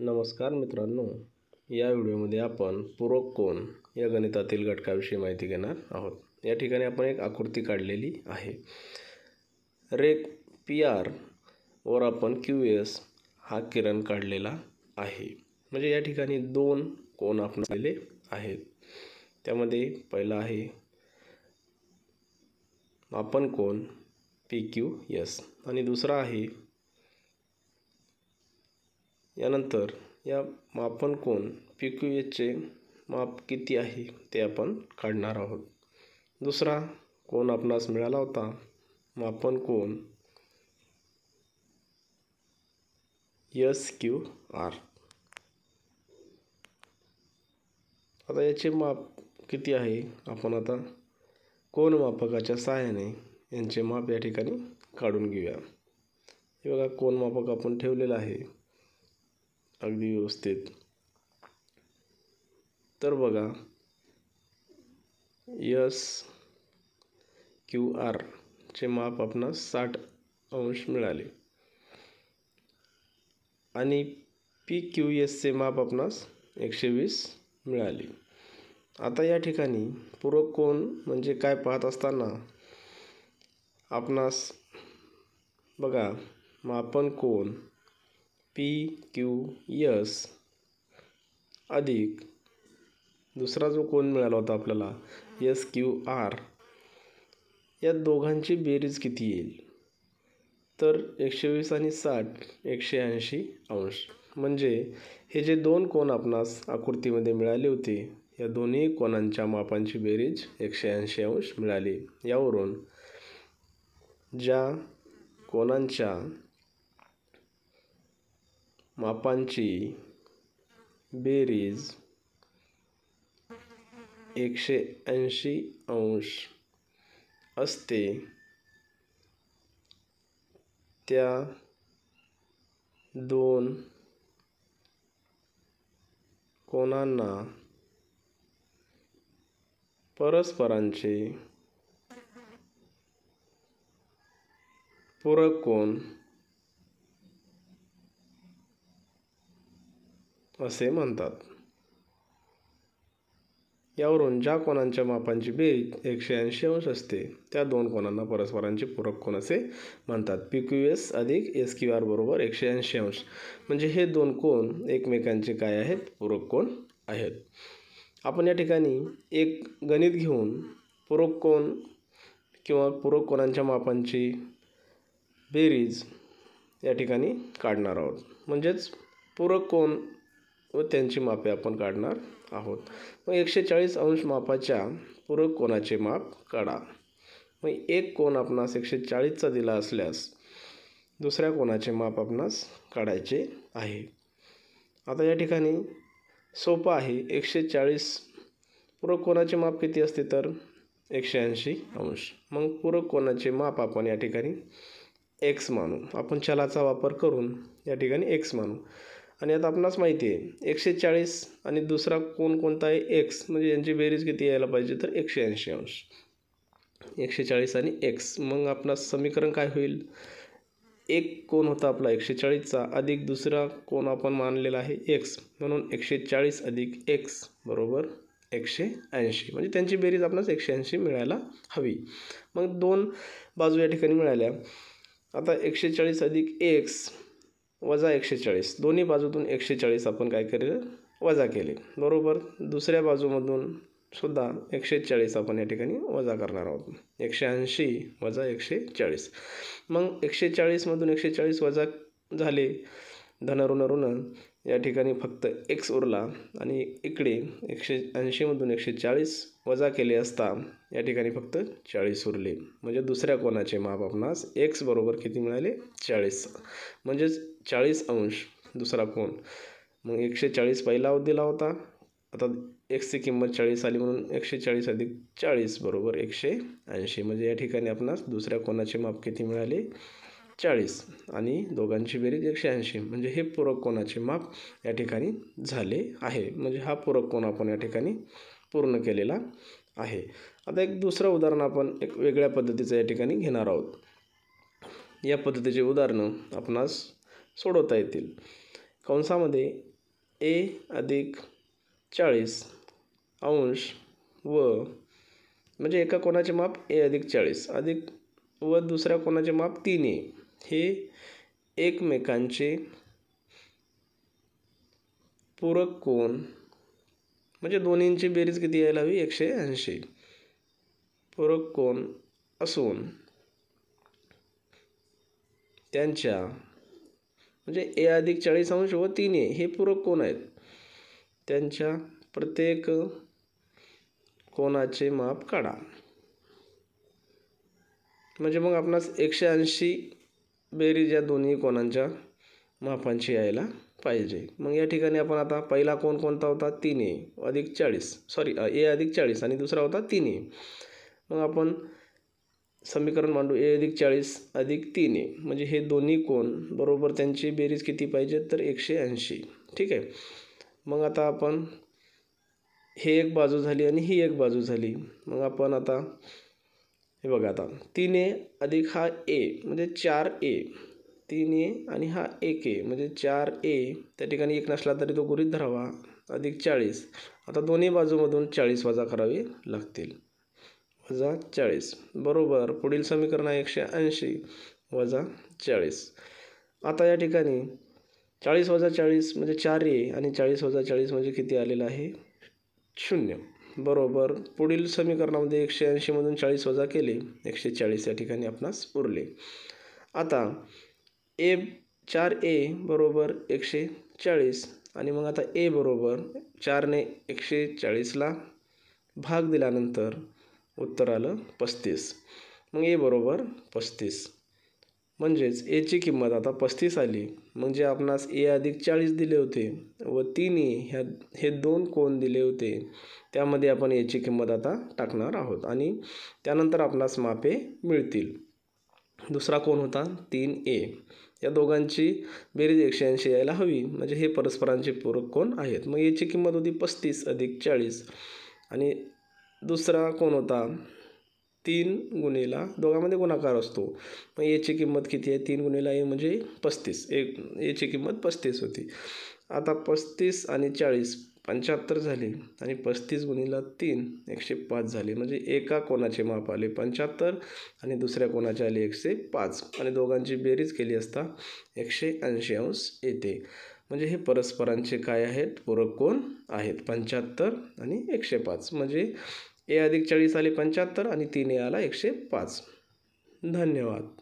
नमस्कार मित्रांनो या व्हिडिओमध्ये आपण पूरक कोण या गणितातील घटकाविषयी माहिती घेणार आहोत या ठिकाणी आपण एक आकृती काढलेली आहे रेक पी आर वर आपण क्यू एस हा किरण काढलेला आहे म्हणजे या ठिकाणी दोन कोण आपण आलेले आहेत त्यामध्ये पहिला आहे आपण कोण पी क्यू एस आणि दुसरा आहे यानंतर या मापन कोन पी क्यू एचे माप किती आहे ते आपण काढणार आहोत दुसरा कोण आपणास मिळाला होता मापन कोन यस क्यू आर आता याचे माप किती आहे आपण आता कोण मापकाच्या सहाय्याने यांचे माप या ठिकाणी काढून घेऊया हे बघा कोण मापक आपण ठेवलेलं आहे अगदी व्यवस्थित तर बघा यस क्यू आर चे माप आपणास साठ अंश मिळाले आणि पी क्यू एसचे माप आपणास एकशे वीस मिळाले आता या ठिकाणी पूरक कोण म्हणजे काय पाहत असताना आपणास बघा मापन कोण पी क्यू यस अधिक दुसरा जो कोन मिळाला होता आपल्याला यस क्यू आर या दोघांची बेरीज किती येईल तर एकशे वीस आणि साठ एकशे ऐंशी अंश म्हणजे हे जे दोन कोण आपणास आकृतीमध्ये मिळाले होते या दोन्ही कोणांच्या मापांची बेरीज एकशे ऐंशी अंश मिळाली यावरून ज्या कोणांच्या मापांची बेरीज एकशे ऐंशी अंश असते त्या दोन कोणांना परस्परांचे पूरक असे म्हणतात यावरून ज्या कोणांच्या मापांची बेरीज एकशे ऐंशी अंश असते त्या दोन कोणांना परस्परांचे पूरक कोण असे म्हणतात पी क्यू एस अधिक एस क्यू आर बरोबर एकशे ऐंशी अंश म्हणजे हे दोन कोण एकमेकांचे काय आहेत पूरक कोण आहेत आपण या ठिकाणी एक गणित घेऊन पूरक कोण किंवा पूरक कोणांच्या मापांची बेरीज या ठिकाणी काढणार आहोत म्हणजेच पूरक कोण व त्यांची मापे आपण काढणार आहोत मग एकशे चाळीस अंश मापाच्या पूरक कोणाचे माप काढा मग एक कोण आपणास एकशे चाळीसचा दिला असल्यास दुसऱ्या कोणाचे माप आपणास काढायचे आहे आता या ठिकाणी सोपं आहे एकशे चाळीस पूरक कोणाचे माप किती असते तर एकशे ऐंशी अंश मग पूरक कोणाचे माप आपण या ठिकाणी एक्स मानू आपण चलाचा वापर करून या ठिकाणी एक्स मानू आणि आता आपणास माहिती आहे एकशे चाळीस आणि दुसरा कोण कोणता आहे एक्स म्हणजे यांची बेरीज किती यायला पाहिजे तर एकशे ऐंशी अंश एकशे चाळीस आणि एक्स मग आपणास समीकरण काय होईल एक कोण होता आपला एकशे चाळीसचा अधिक दुसरा कोण आपण मानलेला आहे एक्स म्हणून एकशे चाळीस अधिक एक्स बरोबर एकशे ऐंशी म्हणजे त्यांची बेरीज आपणास एकशे ऐंशी मिळायला हवी मग दोन बाजू या ठिकाणी मिळाल्या आता एकशे चाळीस अधिक एक्स वजा एकशे चाळीस दोन्ही बाजूतून एकशे चाळीस आपण काय करेल वजा केले बरोबर दुसऱ्या बाजूमधून सुद्धा एकशे चाळीस आपण या ठिकाणी वजा करणार आहोत एकशे ऐंशी वजा एकशे चाळीस मग एकशे चाळीसमधून एकशे चाळीस वजा झाले धन ऋण ऋण या ठिकाणी फक्त एक्स उरला आणि इकडे एकशे ऐंशीमधून एकशे चाळीस वजा केले असता या ठिकाणी फक्त चाळीस उरले म्हणजे दुसऱ्या कोणाचे माप आपणास एक्स बरोबर किती मिळाले चाळीस म्हणजेच चाळीस अंश दुसरा कोण मग एकशे चाळीस पहिला दिला होता आता एक्सची किंमत चाळीस आली म्हणून एकशे चाळीस अधिक चाळीस बरोबर एकशे ऐंशी म्हणजे या ठिकाणी आपणास दुसऱ्या कोणाचे माप किती मिळाले चाळीस आणि दोघांची बेरीज एकशे ऐंशी म्हणजे हे पूरक कोणाचे माप या ठिकाणी झाले आहे म्हणजे हा पूरक कोण आपण या ठिकाणी पूर्ण केलेला आहे आता एक दुसरं उदाहरण आपण एक वेगळ्या पद्धतीचं या ठिकाणी घेणार आहोत या पद्धतीचे उदाहरणं आपणास सोडवता येतील कंसामध्ये ए अधिक चाळीस अंश व म्हणजे एका कोणाचे माप ए अधिक चाळीस अधिक व दुसऱ्या कोणाचे माप तीन ए हे एकमेकांचे पूरक कोण म्हणजे दोन्हींची बेरीज किती यायला हवी एकशे ऐंशी पूरक कोण असून त्यांच्या म्हणजे ए अधिक चाळीस अंश व तीन ए हे पूरक कोण आहेत त्यांच्या प्रत्येक कोणाचे माप काढा म्हणजे मग आपणास एकशे ऐंशी बेरीज या दोन्ही कोणांच्या मापांची यायला पाहिजे मग या ठिकाणी आपण आता पहिला कोण कोणता होता तीन ए अधिक चाळीस सॉरी ए अधिक चाळीस आणि दुसरा होता तीन ए मग आपण समीकरण मांडू ए अधिक चाळीस अधिक तीन ए म्हणजे हे दोन्ही कोण बरोबर त्यांची बेरीज किती पाहिजे तर एकशे ऐंशी ठीक आहे मग आता आपण हे एक बाजू झाली आणि ही एक बाजू झाली मग आपण आता हे बघा आता तीन ए अधिक हा ए म्हणजे चार ए तीन ए आणि हा एक ए म्हणजे चार ए त्या ठिकाणी एक नसला तरी तो गुरीत धरावा अधिक चाळीस आता दोन्ही बाजूमधून चाळीस वजा करावी लागतील वजा चाळीस बरोबर पुढील समीकरण आहे एकशे ऐंशी वजा चाळीस आता या ठिकाणी चाळीस वजा चाळीस म्हणजे चार ए आणि चाळीस वजा चाळीस म्हणजे किती आलेलं आहे शून्य बरोबर पुढील समीकरणामध्ये एकशे ऐंशीमधून चाळीस वजा केले एकशे चाळीस या ठिकाणी आपणास उरले आता ए चार ए बरोबर एकशे चाळीस आणि मग आता ए बरोबर चारने एकशे चाळीसला भाग दिल्यानंतर उत्तर आलं पस्तीस मग ए बरोबर पस्तीस म्हणजेच एची किंमत आता पस्तीस आली म्हणजे आपणास ए अधिक चाळीस दिले होते व तीन ए ह्या हे दोन कोण दिले होते त्यामध्ये आपण एची किंमत आता टाकणार आहोत आणि त्यानंतर आपणास मापे मिळतील दुसरा कोण होता तीन ए या दोघांची बेरीज एकशे ऐंशी यायला हवी म्हणजे हे परस्परांचे पूरक कोण आहेत मग याची किंमत होती पस्तीस अधिक चाळीस आणि दुसरा कोण होता तीन गुणेला दोघांमध्ये गुणाकार असतो मग याची किंमत किती आहे तीन गुणेला ए म्हणजे पस्तीस एक याची किंमत पस्तीस होती आता पस्तीस आणि चाळीस पंच्याहत्तर झाली आणि पस्तीस गुणीला तीन एकशे पाच झाले म्हणजे एका कोणाचे माप आले पंच्याहत्तर आणि दुसऱ्या कोणाचे आले एकशे पाच आणि दोघांची बेरीज केली असता एकशे ऐंशी अंश येते म्हणजे हे परस्परांचे काय आहेत पूरक कोण आहेत पंच्याहत्तर आणि एकशे पाच म्हणजे ए अधिक चाळीस आले पंच्याहत्तर आणि तीन ए आला एकशे पाच धन्यवाद